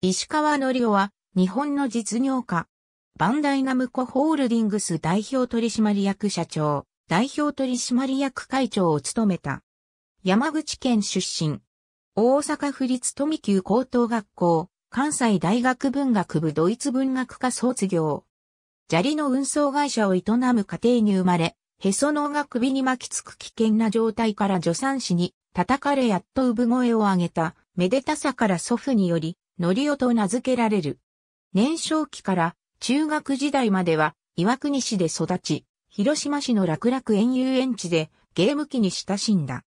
石川則夫は、日本の実業家。バンダイナムコホールディングス代表取締役社長、代表取締役会長を務めた。山口県出身。大阪府立富久高等学校、関西大学文学部ドイツ文学科卒業。砂利の運送会社を営む家庭に生まれ、へその緒が首に巻きつく危険な状態から助産師に叩かれやっと産声を上げた、めでたさから祖父により、のりおと名付けられる。年少期から中学時代までは岩国市で育ち、広島市の楽楽園遊園地でゲーム機に親しんだ。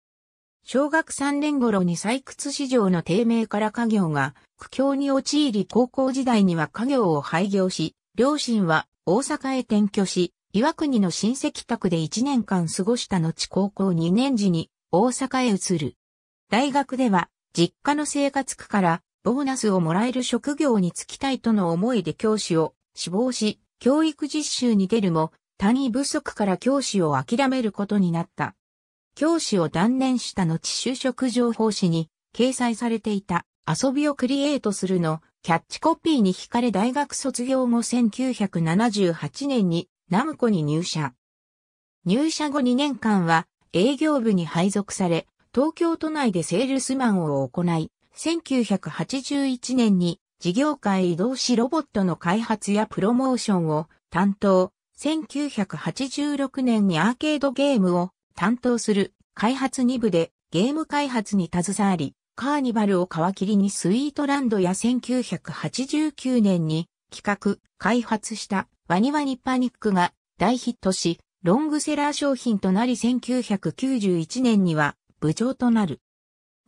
小学3年頃に採掘市場の低迷から家業が苦境に陥り高校時代には家業を廃業し、両親は大阪へ転居し、岩国の親戚宅で1年間過ごした後高校2年時に大阪へ移る。大学では実家の生活区からボーナスをもらえる職業に就きたいとの思いで教師を志望し、教育実習に出るも、単位不足から教師を諦めることになった。教師を断念した後就職情報誌に掲載されていた遊びをクリエイトするのキャッチコピーに惹かれ大学卒業後1978年にナムコに入社。入社後2年間は営業部に配属され、東京都内でセールスマンを行い、1981年に事業界移動しロボットの開発やプロモーションを担当、1986年にアーケードゲームを担当する開発2部でゲーム開発に携わり、カーニバルを皮切りにスイートランドや1989年に企画、開発したワニワニパニックが大ヒットし、ロングセラー商品となり1991年には部長となる。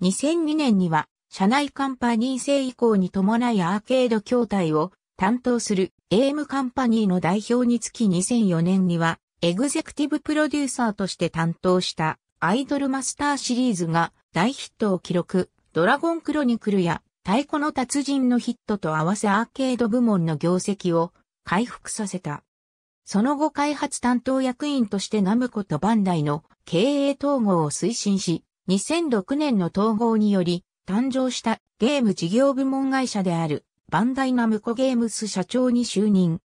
2002年には社内カンパニー制移行に伴いアーケード筐体を担当する AM カンパニーの代表につき2004年にはエグゼクティブプロデューサーとして担当したアイドルマスターシリーズが大ヒットを記録、ドラゴンクロニクルや太鼓の達人のヒットと合わせアーケード部門の業績を回復させた。その後開発担当役員としてナムコとバンダイの経営統合を推進し、2006年の統合により誕生したゲーム事業部門会社であるバンダイナムコゲームス社長に就任。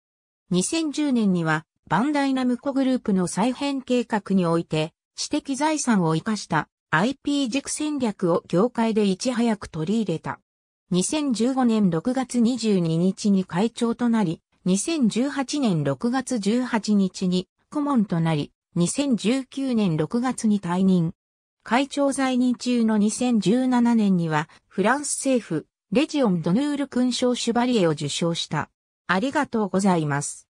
2010年にはバンダイナムコグループの再編計画において知的財産を活かした IP 軸戦略を業界でいち早く取り入れた。2015年6月22日に会長となり、2018年6月18日に顧問となり、2019年6月に退任。会長在任中の2017年には、フランス政府、レジオン・ドヌール勲章シュバリエを受賞した。ありがとうございます。